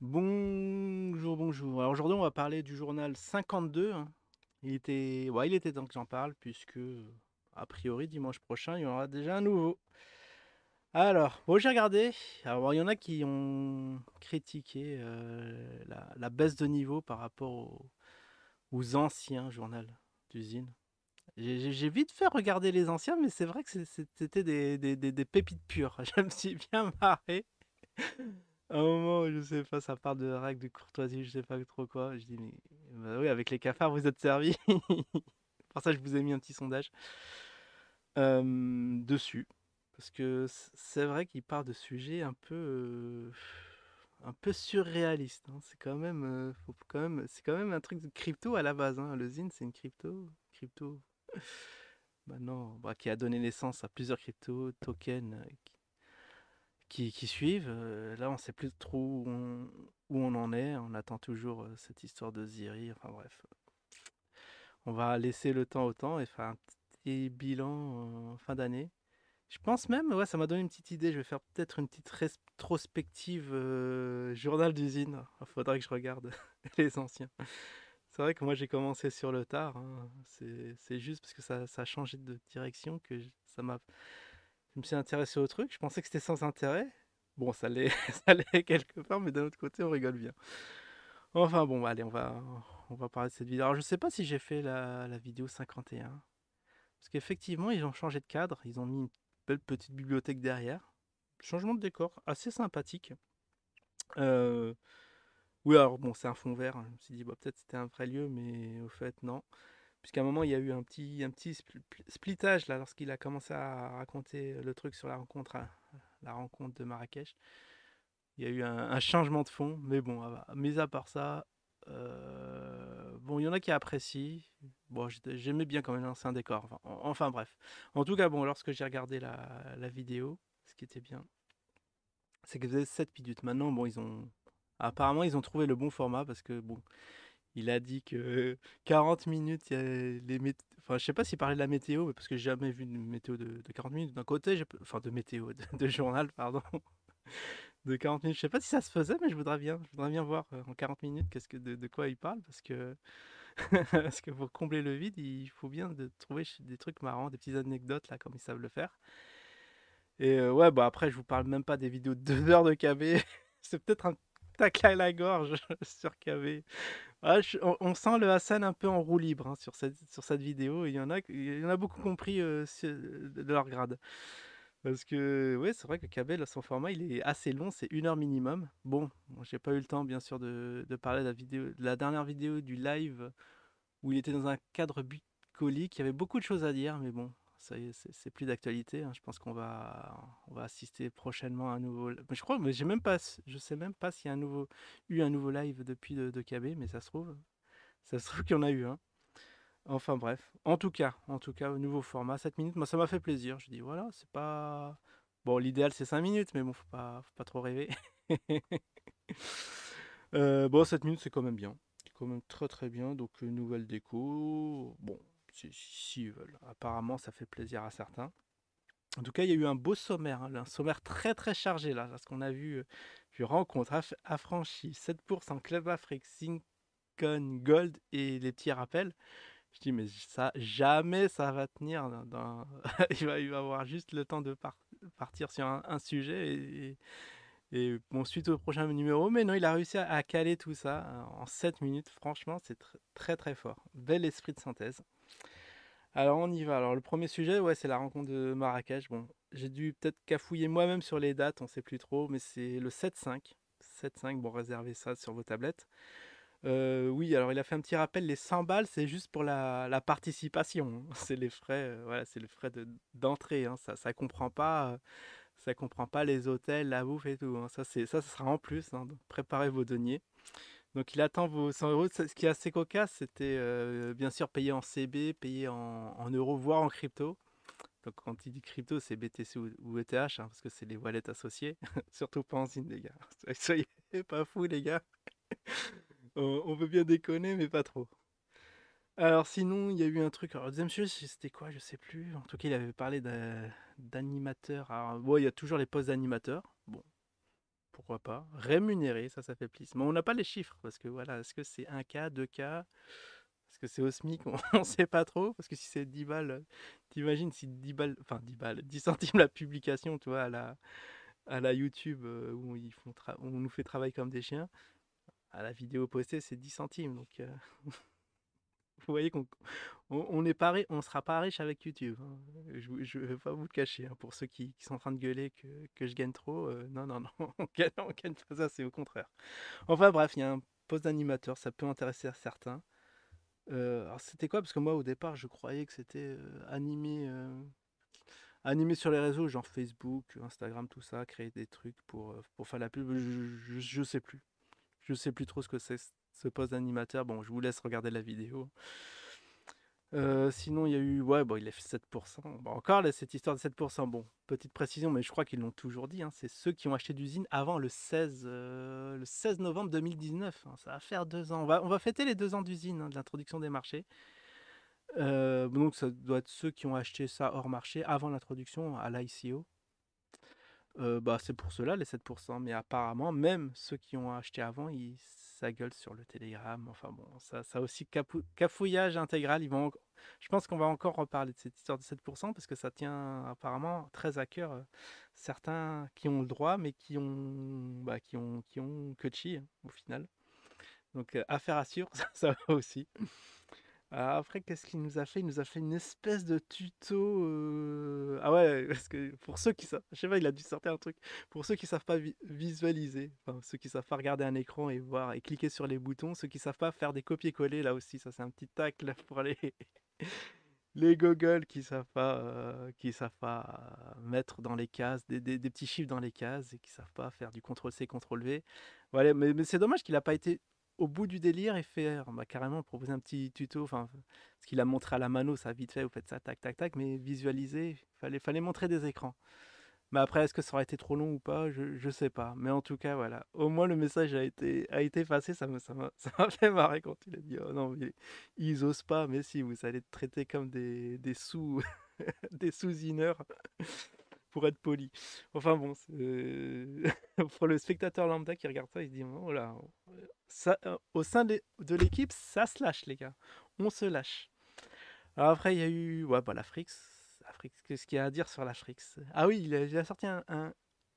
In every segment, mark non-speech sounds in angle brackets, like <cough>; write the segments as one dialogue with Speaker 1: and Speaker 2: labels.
Speaker 1: Bonjour, bonjour. Alors aujourd'hui, on va parler du journal 52. Hein. Il était, ouais, il était temps que j'en parle puisque a priori dimanche prochain, il y aura déjà un nouveau. Alors, bon, j'ai regardé. Alors, il y en a qui ont critiqué euh, la, baisse de niveau par rapport aux, anciens journaux d'usine. J'ai vite fait regarder les anciens, mais c'est vrai que c'était des, des pépites pures. <laughs> Je me suis bien marré à un moment, je sais pas, ça part de règles de courtoisie, je sais pas trop quoi. Je dis, mais bah oui, avec les cafards, vous êtes servis. <laughs> Pour ça, je vous ai mis un petit sondage euh, dessus. Parce que c'est vrai qu'il part de sujets un peu. surréalistes. Euh, un peu surréaliste. Hein. C'est quand même, euh, quand même, c'est quand même un truc de crypto à la base. Hein. Le ZIN, c'est une crypto, crypto. Maintenant, bah bah, qui a donné naissance à plusieurs cryptos, tokens, qui, suivent. là, on ne sait plus trop où on, en est. On attend toujours cette histoire de Ziri. Enfin bref, on va laisser le temps au temps et faire un petit bilan en fin d'année. Je pense même, ouais, ça m'a donné une petite idée. Je vais faire peut-être une petite rétrospective journal d'usine. Il faudrait que je regarde <laughs> les anciens. C'est vrai que moi j'ai commencé sur le tard. Hein. C'est juste parce que ça, ça, a changé de direction que ça m'a je me suis intéressé au truc, je pensais que c'était sans intérêt. Bon, ça l'est, <laughs> ça quelque part, mais d'un autre côté, on rigole bien. Enfin bon, allez, on va, on va parler de cette vidéo. Alors, je sais pas si j'ai fait la, vidéo 51. Parce qu'effectivement, ils ont changé de cadre. Ils ont mis une belle petite bibliothèque derrière. Changement de décor, assez sympathique. Euh, oui, alors bon, c'est un fond vert. Hein. Je me suis dit, peut-être c'était un vrai lieu, mais au fait, non puisqu'à un moment il y a eu un petit, un petit splitage là lorsqu'il a commencé à raconter euh, le truc sur la rencontre, hein, <laughs> la rencontre de Marrakech. Il y a eu un, changement de fond, mais bon, mis à part ça, euh, bon, il y en a qui apprécient. Bon, j'aimais bien quand même lancer un décor. Enfin, bref. En tout cas, bon, lorsque j'ai regardé la, vidéo, ce qui était bien, c'est que vous avez 7 minutes. Maintenant, bon, ils ont. Apparemment, ils ont trouvé le bon format parce que, bon, il a dit que 40 minutes, il y a les mét... enfin, je sais pas s'il parlait de la météo, parce que j'ai jamais vu une météo de, 40 minutes. D'un côté, enfin de météo, de, journal, pardon, <laughs> de 40 minutes. Je sais pas si ça se faisait, mais je voudrais bien, je voudrais bien voir en 40 minutes ce que de, quoi il parle, parce que <laughs> que pour combler le vide, il faut bien de trouver des trucs marrants, des petites anecdotes là, comme ils savent le faire. Et ouais, bah après, je vous parle même pas des vidéos de 2 heures de KB. <laughs> C'est peut-être un tac à la gorge sur KB. Ah, on, sent le Hassan un peu en roue libre hein, sur, cette, vidéo. Il y en a, a beaucoup compris euh, euh, de leur grade. Parce que, ouais, c'est vrai que Kabel, son format, il est assez long, c'est une heure minimum. Bon, j'ai pas eu le temps, bien sûr, de, parler de la, vidéo, de la dernière vidéo du live où il était dans un cadre bucolique. Il y avait beaucoup de choses à dire, mais bon, c'est plus d'actualité. Hein. Je pense qu'on va, on va assister prochainement à un nouveau. Je crois, mais j'ai même pas, je sais même pas s'il y a un nouveau, eu un nouveau live depuis de, KB, mais ça se trouve, ça se trouve qu'il y en a eu un. Enfin bref, en tout cas, en tout cas, nouveau format, 7 minutes, moi ça m'a fait plaisir. Je dis voilà, c'est pas bon, l'idéal c'est 5 minutes, mais bon, faut pas, faut pas trop rêver. <laughs> Euh, bon, 7 minutes c'est quand même bien, c'est quand même très très bien. Donc euh, nouvelle déco, bon, Apparemment, ça fait plaisir à certains. En tout cas, il y a eu un beau sommaire, hein, un sommaire très très chargé là, parce qu'on a vu, euh, une rencontre affranchie, 7 Club Afrique, Sincon Gold et les petits rappels. Je dis, mais ça, jamais ça va tenir. <laughs> il, va, y avoir juste le temps de partir sur un, sujet et et bon, suite au prochain numéro, mais non, il a réussi à, caler tout ça hein, en 7 minutes. Franchement, c'est très très fort. Bel esprit de synthèse. Alors on y va. Alors le premier sujet, ouais, c'est la rencontre de Marrakech. Bon, j'ai dû peut-être cafouiller moi-même sur les dates, on ne sait plus trop, mais c'est le 7-5. 7-5, bon, réservez ça sur vos tablettes. Euh, oui, alors il a fait un petit rappel, les 100 balles, c'est juste pour la, participation. Hein. <laughs> C'est les frais, euh, voilà, c'est le frais d'entrée. Hein. ça ne comprend pas. Euh, ça comprend pas les hôtels, la bouffe et tout. Hein. Ça, c'est ça, ça sera en plus. Hein, préparez vos deniers. Donc il attend vos 100 euros. Ce qui est assez cocasse, c'était euh, bien sûr payer en CB, payer en, euros, voire en crypto. Donc quand il dit crypto, c'est BTC ou, ETH, hein, parce que c'est les wallets associés. <laughs> Surtout pas en ZIN, les gars. <laughs> Soyez pas fous, les gars. <laughs> on, veut bien déconner, mais pas trop. Alors sinon, il y a eu un truc. Alors, le deuxième sujet, c'était quoi Je sais plus. En tout cas, il avait parlé d'animateurs. Alors, bon, il y a toujours les postes d'animateurs. Bon, pourquoi pas. Rémunérer, ça, ça fait plus. Mais on n'a pas les chiffres parce que voilà, est-ce que c'est 1K, 2K Est-ce que c'est au SMIC On <laughs> ne sait pas trop. Parce que si c'est 10 balles, t'imagines si 10 balles, enfin 10 balles, 10 centimes la publication, tu vois, à la, à la YouTube euh, où ils font on nous fait travailler comme des chiens. À la vidéo postée, c'est 10 centimes. Donc. Euh, <laughs> vous voyez qu'on on, est on sera pas riche avec YouTube. Hein. Je ne vais pas vous le cacher. Hein, pour ceux qui, sont en train de gueuler que, je gagne trop, euh, non, non, non, <laughs> on gagne, gagne pas ça, c'est au contraire. Enfin bref, il y a un poste d'animateur, ça peut intéresser certains. Euh, alors c'était quoi Parce que moi au départ je croyais que c'était euh, animé, sur les réseaux, genre Facebook, Instagram, tout ça, créer des trucs pour, pour faire la pub, je, ne je sais plus. Je sais plus trop ce que c'est ce poste d'animateur. Bon, je vous laisse regarder la vidéo. Euh, sinon, il y a eu, ouais, bon, il a fait 7%. encore cette histoire de 7%. Bon, petite précision, mais je crois qu'ils l'ont toujours dit. Hein, c'est ceux qui ont acheté d'usine avant le 16, euh, le 16 novembre 2019. Hein. ça va faire deux ans. On va, fêter les deux ans d'usine, hein, de l'introduction des marchés. Euh, donc, ça doit être ceux qui ont acheté ça hors marché avant l'introduction à l'ICO. bah, c'est pour cela les 7%. Mais apparemment, même ceux qui ont acheté avant, ils sa gueule sur le Télégramme. Enfin bon, ça, ça aussi, cafouillage intégral. Ils vont, je pense qu'on va encore reparler de cette histoire de 7% parce que ça tient apparemment très à cœur euh, certains qui ont le droit, mais qui ont, bah, qui ont, qui ont que au final. Donc, euh, affaire à suivre, <laughs> ça, ça aussi. Ah, après, qu'est-ce qu'il nous a fait Il nous a fait une espèce de tuto. Ah ouais, parce que pour ceux qui savent, je sais pas, il a dû sortir un truc. Pour ceux qui savent pas visualiser, ceux qui savent pas regarder un écran et voir et cliquer sur les boutons, ceux qui savent pas faire des copier-coller, là aussi, ça c'est un petit tacle pour les <laughs> les gogoles qui savent pas, qui savent pas mettre dans les cases des, des- petits chiffres dans les cases et qui savent pas faire du CTRL-C, CTRL-V. Voilà, mais, mais c'est dommage qu'il a pas été au bout du délire et faire bah, carrément proposer un petit tuto, enfin ce qu'il a montré à la mano, ça vite fait, vous faites ça, tac, tac, tac, mais visualiser, fallait, fallait montrer des écrans. Mais après, est-ce que ça aurait été trop long ou pas je, je sais pas. Mais en tout cas, voilà. Au moins, le message a été, a été passé. Ça m'a <laughs> ça, m'a fait marrer quand il a dit Oh non, mais ils osent pas. Mais si, vous allez traiter comme des, des sous. <laughs> des sous ineurs pour être poli. Enfin bon, euh, <laughs> pour le spectateur lambda qui regarde ça, il se dit oh là, ça, euh, au sein de, l'équipe, ça se lâche, les gars. On se lâche. après, il y a eu ouais, bah, l'Afrique. Qu'est-ce qu'il y a à dire sur l'Afrique Ah oui, il a, sorti un,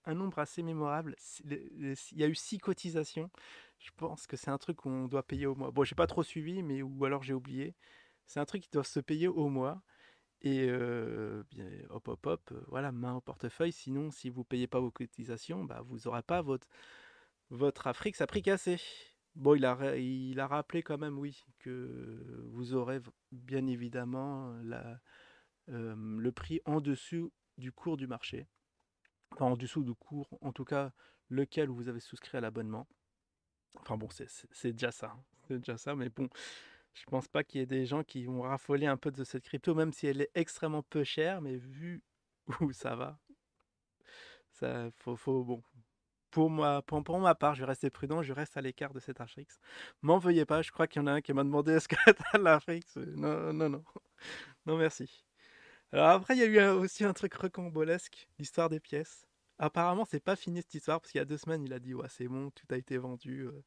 Speaker 1: nombre assez mémorable. Il y a eu six cotisations. Je pense que c'est un truc qu'on doit payer au mois. Bon, j'ai pas trop suivi, mais ou alors j'ai oublié. C'est un truc qui doit se payer au mois. Et bien, hop, hop, hop, voilà, main au portefeuille. Sinon, si vous ne payez pas vos cotisations, bah, vous n'aurez pas votre, votre Afrique ça pris cassé. Bon, il a, il a rappelé quand même, oui, que vous aurez bien évidemment la, le prix en dessous du cours du marché. Enfin, en dessous du cours, en tout cas, lequel vous avez souscrit à l'abonnement. Enfin bon, c'est déjà ça. Hein. C'est déjà ça, mais bon, je pense pas qu'il y ait des gens qui vont raffoler un peu de cette crypto, même si elle est extrêmement peu chère, mais vu <laughs> où ça va, ça faut, bon. Pour, moi, pour, ma part, je vais rester prudent, je reste à l'écart de cet HX. M'en veuillez pas, je crois qu'il y en a un qui m'a demandé est-ce que <laughs> t'as l'Afrix. Non, non, non. Non, merci. Alors après, il y a eu aussi un truc recambolesque, l'histoire des pièces. Apparemment, c'est pas fini cette histoire, parce qu'il y a deux semaines, il a dit Ouais, c'est bon, tout a été vendu. Euh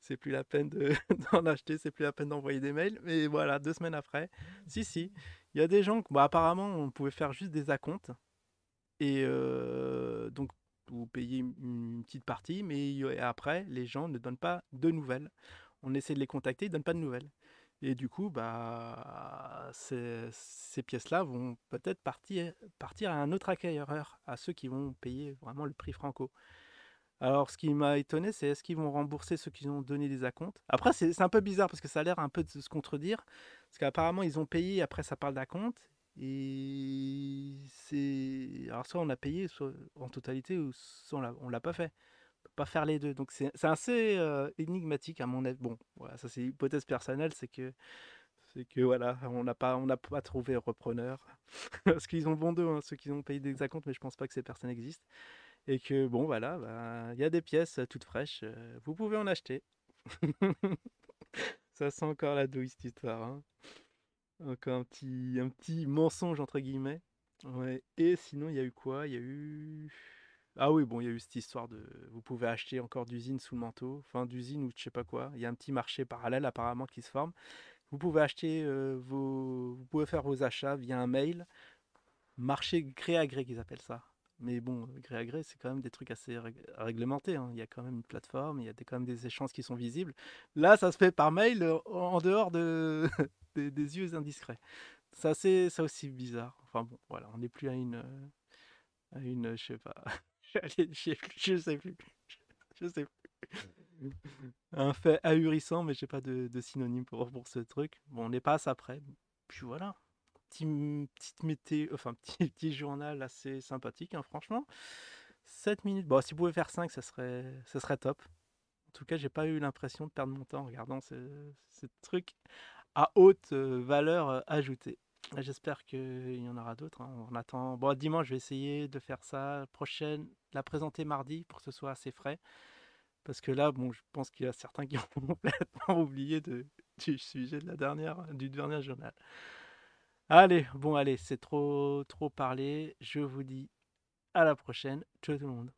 Speaker 1: c'est plus la peine <laughs> d'en acheter, c'est plus la peine d'envoyer des mails. Mais voilà, deux semaines après, si, si, il y a des gens, bon bah, apparemment, on pouvait faire juste des acomptes. Et euh, donc, vous payez une petite partie, mais après, les gens ne donnent pas de nouvelles. On essaie de les contacter, ils ne donnent pas de nouvelles. Et du coup, bah, ces, ces pièces-là vont peut-être partir, partir à un autre acquéreur, à ceux qui vont payer vraiment le prix franco. Alors, ce qui m'a étonné, c'est est-ce qu'ils vont rembourser ceux qui ont donné des acomptes Après, c'est un peu bizarre parce que ça a l'air un peu de se contredire. Parce qu'apparemment, ils ont payé, après, ça parle d'acompte. Et c'est. Alors, soit on a payé soit en totalité, ou soit on ne l'a pas fait. On peut pas faire les deux. Donc, c'est assez énigmatique, à mon avis. Bon, voilà, ça, c'est hypothèse personnelle, c'est que. C'est que voilà, on n'a pas, on pas trouvé repreneur. <laughs> parce qu'ils ont bon dos, ceux qui ont payé des acomptes, mais je pense pas que ces personnes existent et que bon voilà, bah, il y a des pièces euh, toutes fraîches, euh, vous pouvez en acheter. <laughs> ça sent encore la douille cette histoire. Hein. Encore un petit, mensonge entre guillemets. Et sinon, il y a eu quoi Il y a eu. Ah oui, bon, il y a eu cette histoire de. Vous pouvez acheter encore d'usines sous le manteau, enfin d'usine ou de je sais pas quoi. Il y a un petit marché parallèle apparemment qui se forme. Vous pouvez acheter euh, vos. Vous pouvez faire vos achats via un mail. Marché gré à gré qu'ils appellent ça mais bon, euh, gré à gré, c'est quand même des trucs assez réglementés. Hein. Il y a quand même une plateforme, il y a quand même des échanges qui sont visibles. Là, ça se fait par mail euh, en dehors de, <laughs> des, yeux indiscrets. Ça, c'est ça aussi bizarre. Enfin bon, voilà, on n'est plus à une, euh, à une, je sais pas, <laughs> je, sais plus, je sais plus, sais plus. Un fait ahurissant, mais je n'ai pas de, synonyme pour, pour ce truc. Bon, on les passe après. Puis voilà petit, mm, petite mété enfin, <laughs> petit, petit journal assez sympathique, hein, franchement. 7 minutes. Bon, si vous pouvez faire 5, ça serait, ça serait top. En tout cas, j'ai pas eu l'impression de perdre mon temps en regardant ce, truc à haute euh, valeur ajoutée. Ah, j'espère qu'il y en aura d'autres. On hein, attend. Bon, dimanche, je vais essayer de faire ça. Prochaine, la présenter mardi pour que ce soit assez frais. Parce que là, bon, je pense qu'il y a certains qui <laughs> ont complètement oublié de, du sujet de la dernière, du dernier journal. Allez, bon, allez, c'est trop, trop parlé. Je vous dis à la prochaine. Ciao tout le monde.